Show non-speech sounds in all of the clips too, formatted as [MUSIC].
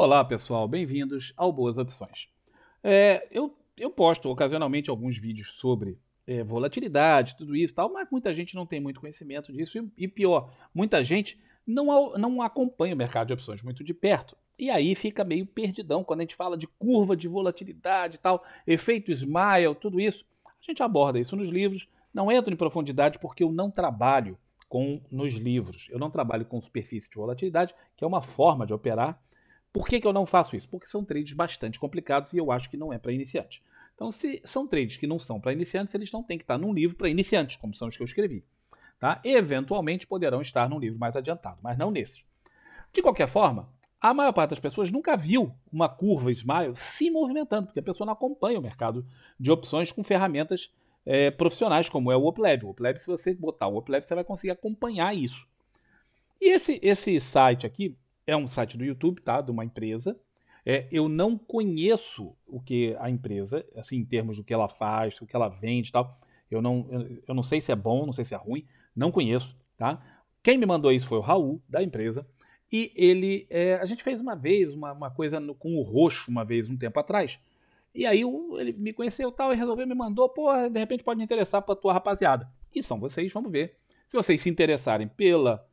Olá pessoal, bem-vindos ao Boas Opções. É, eu, eu posto ocasionalmente alguns vídeos sobre é, volatilidade, tudo isso tal, mas muita gente não tem muito conhecimento disso e, e pior, muita gente não, não acompanha o mercado de opções muito de perto. E aí fica meio perdidão quando a gente fala de curva de volatilidade e tal, efeito smile, tudo isso. A gente aborda isso nos livros, não entro em profundidade porque eu não trabalho com nos livros. Eu não trabalho com superfície de volatilidade, que é uma forma de operar por que, que eu não faço isso? Porque são trades bastante complicados e eu acho que não é para iniciantes. Então, se são trades que não são para iniciantes, eles não têm que estar num livro para iniciantes, como são os que eu escrevi. Tá? Eventualmente poderão estar num livro mais adiantado, mas não nesses. De qualquer forma, a maior parte das pessoas nunca viu uma curva Smile se movimentando, porque a pessoa não acompanha o mercado de opções com ferramentas é, profissionais, como é o OPLEB. O OPLEB, se você botar o OPLEB, você vai conseguir acompanhar isso. E esse, esse site aqui, é um site do YouTube, tá? De uma empresa. É, eu não conheço o que a empresa, assim, em termos do que ela faz, o que ela vende e tal. Eu não, eu, eu não sei se é bom, não sei se é ruim, não conheço, tá? Quem me mandou isso foi o Raul, da empresa. E ele, é, a gente fez uma vez, uma, uma coisa no, com o roxo, uma vez, um tempo atrás. E aí o, ele me conheceu tal e resolveu, me mandou, pô, de repente pode me interessar pra tua rapaziada. E são vocês, vamos ver. Se vocês se interessarem pela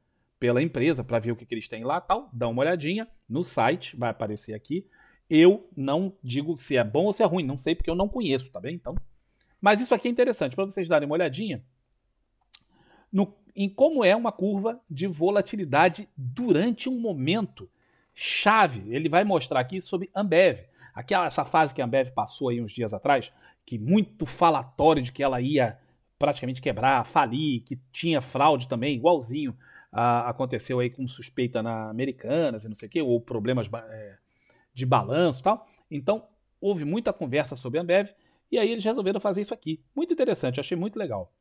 pela empresa para ver o que, que eles têm lá tal. Dá uma olhadinha no site, vai aparecer aqui. Eu não digo se é bom ou se é ruim, não sei porque eu não conheço, tá bem? Então, mas isso aqui é interessante para vocês darem uma olhadinha no, em como é uma curva de volatilidade durante um momento chave. Ele vai mostrar aqui sobre Ambev. Aquela essa fase que a Ambev passou aí uns dias atrás, que muito falatório de que ela ia praticamente quebrar, falir, que tinha fraude também, igualzinho ah, aconteceu aí com suspeita na Americanas e não sei o quê, ou problemas é, de balanço e tal. Então, houve muita conversa sobre a Ambev e aí eles resolveram fazer isso aqui. Muito interessante, achei muito legal.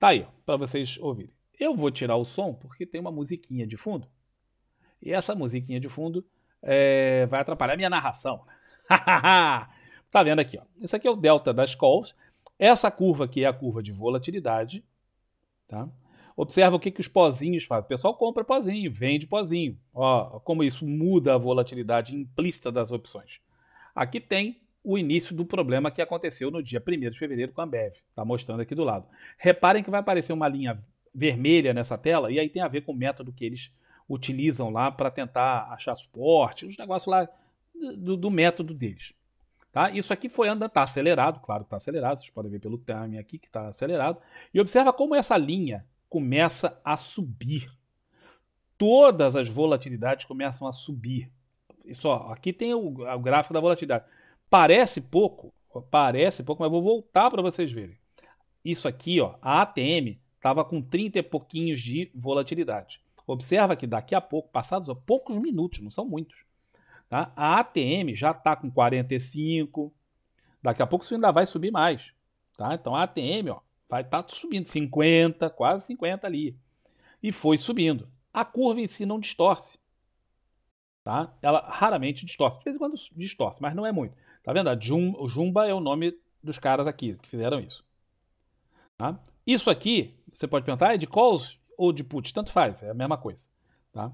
Tá aí, para vocês ouvirem. Eu vou tirar o som porque tem uma musiquinha de fundo. E essa musiquinha de fundo é, vai atrapalhar a minha narração. [LAUGHS] tá vendo aqui, ó. Isso aqui é o delta das calls. Essa curva aqui é a curva de volatilidade, tá? Observa o que, que os pozinhos fazem. O pessoal compra pozinho, vende pozinho. Ó, como isso muda a volatilidade implícita das opções. Aqui tem o início do problema que aconteceu no dia 1 de fevereiro com a Ambev. Está mostrando aqui do lado. Reparem que vai aparecer uma linha vermelha nessa tela, e aí tem a ver com o método que eles utilizam lá para tentar achar suporte, os negócios lá do, do, método deles. Tá? Isso aqui foi andando, está acelerado, claro que está acelerado, vocês podem ver pelo time aqui que está acelerado. E observa como essa linha começa a subir. Todas as volatilidades começam a subir. Isso, ó, aqui tem o, o gráfico da volatilidade. Parece pouco, parece pouco, mas vou voltar para vocês verem. Isso aqui, ó, a ATM estava com 30 e pouquinhos de volatilidade. Observa que daqui a pouco, passados ó, poucos minutos, não são muitos, tá? a ATM já está com 45, daqui a pouco isso ainda vai subir mais. Tá? Então a ATM, ó, Vai estar tá subindo 50, quase 50 ali. E foi subindo. A curva em si não distorce. Tá? Ela raramente distorce. De vez em quando distorce, mas não é muito. Tá vendo? A Jum, o Jumba é o nome dos caras aqui que fizeram isso. Tá? Isso aqui, você pode perguntar, é de calls ou de puts? Tanto faz, é a mesma coisa. Tá?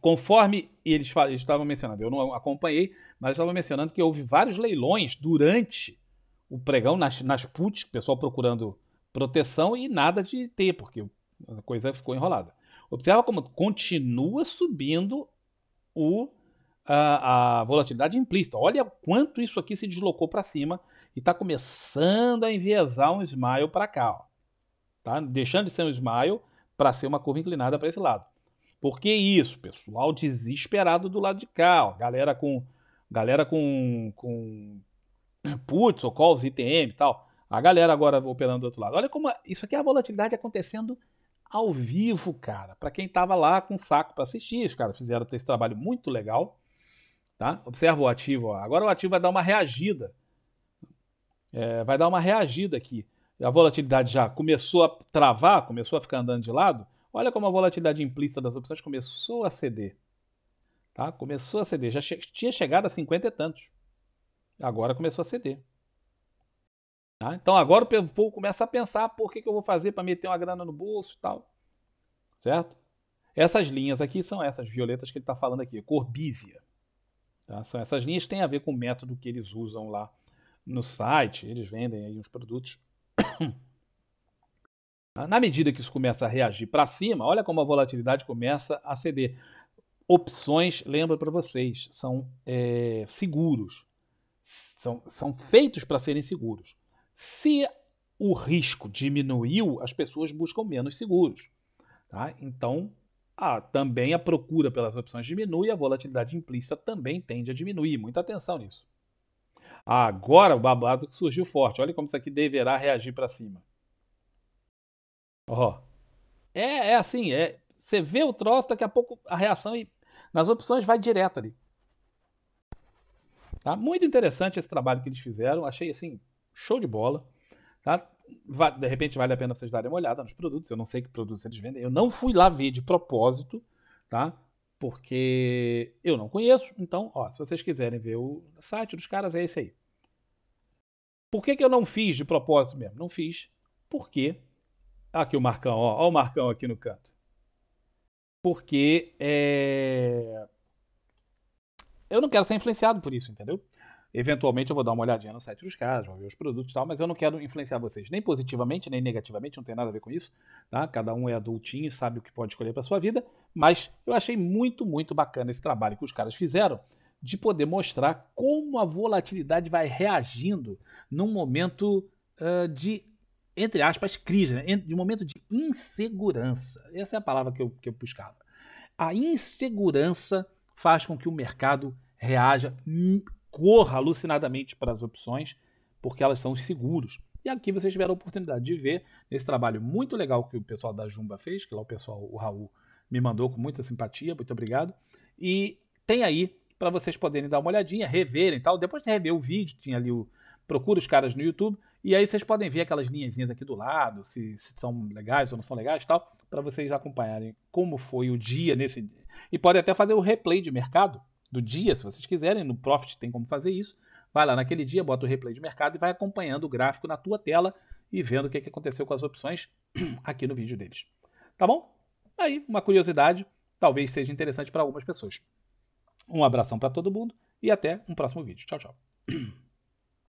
Conforme eles, falam, eles estavam mencionando, eu não acompanhei, mas estavam mencionando que houve vários leilões durante o pregão nas, nas puts, pessoal procurando proteção e nada de ter, porque a coisa ficou enrolada. Observa como continua subindo o, a, a volatilidade implícita. Olha quanto isso aqui se deslocou para cima e está começando a enviesar um smile para cá. Ó. Tá? Deixando de ser um smile para ser uma curva inclinada para esse lado. Por que isso, pessoal? Desesperado do lado de cá. Ó. Galera com galera com, com né, puts, ou calls, ITM e tal. A galera agora operando do outro lado. Olha como isso aqui é a volatilidade acontecendo ao vivo, cara. Para quem estava lá com saco para assistir, os caras fizeram esse trabalho muito legal, tá? Observa o ativo, ó. Agora o ativo vai dar uma reagida. É, vai dar uma reagida aqui. A volatilidade já começou a travar, começou a ficar andando de lado. Olha como a volatilidade implícita das opções começou a ceder. Tá? Começou a ceder. Já che tinha chegado a 50 e tantos. Agora começou a ceder. Tá? Então agora o povo começa a pensar por que, que eu vou fazer para meter uma grana no bolso e tal. Certo? Essas linhas aqui são essas violetas que ele está falando aqui, corbízia. Tá? São essas linhas que têm a ver com o método que eles usam lá no site, eles vendem aí uns produtos. [COUGHS] Tá? Na medida que isso começa a reagir para cima, olha como a volatilidade começa a ceder. Opções, lembra para vocês, são é, seguros são, são feitos para serem seguros. Se o risco diminuiu, as pessoas buscam menos seguros. Tá? Então, também a procura pelas opções diminui, a volatilidade implícita também tende a diminuir. Muita atenção nisso. agora o babado que surgiu forte. Olha como isso aqui deverá reagir para cima. Ó. É, é assim, é, você vê o troço, daqui a pouco a reação e nas opções vai direto ali. Tá? Muito interessante esse trabalho que eles fizeram, achei assim, show de bola. Tá? De repente vale a pena vocês darem uma olhada nos produtos, eu não sei que produtos eles vendem, eu não fui lá ver de propósito, tá? porque eu não conheço, então, ó, se vocês quiserem ver o site dos caras, é esse aí. Por que, que eu não fiz de propósito mesmo? Não fiz, porque... Tá aqui o Marcão, ó, ó o Marcão aqui no canto. Porque é eu não quero ser influenciado por isso, entendeu? Eventualmente eu vou dar uma olhadinha no site dos caras, vou ver os produtos e tal, mas eu não quero influenciar vocês nem positivamente, nem negativamente, não tem nada a ver com isso, tá? Cada um é adultinho e sabe o que pode escolher para sua vida, mas eu achei muito, muito bacana esse trabalho que os caras fizeram de poder mostrar como a volatilidade vai reagindo num momento uh, de, entre aspas, crise, né? de um momento de insegurança. Essa é a palavra que eu, que eu buscava. A insegurança faz com que o mercado reaja, hum, corra alucinadamente para as opções, porque elas são seguros. E aqui vocês tiveram a oportunidade de ver nesse trabalho muito legal que o pessoal da Jumba fez, que lá o pessoal, o Raul, me mandou com muita simpatia, muito obrigado. E tem aí para vocês poderem dar uma olhadinha, reverem e tal. Depois de rever o vídeo, tinha ali o. Procura os caras no YouTube, e aí vocês podem ver aquelas linhas aqui do lado, se, se são legais ou não são legais tal, para vocês acompanharem como foi o dia nesse dia. E pode até fazer o replay de mercado do dia, se vocês quiserem, no Profit tem como fazer isso. Vai lá naquele dia, bota o replay de mercado e vai acompanhando o gráfico na tua tela e vendo o que, que aconteceu com as opções [CLEARS THROAT] aqui no vídeo deles. Tá bom? Aí, uma curiosidade, talvez seja interessante para algumas pessoas. Um abração para todo mundo e até um próximo vídeo. Tchau, tchau. [CLEARS THROAT]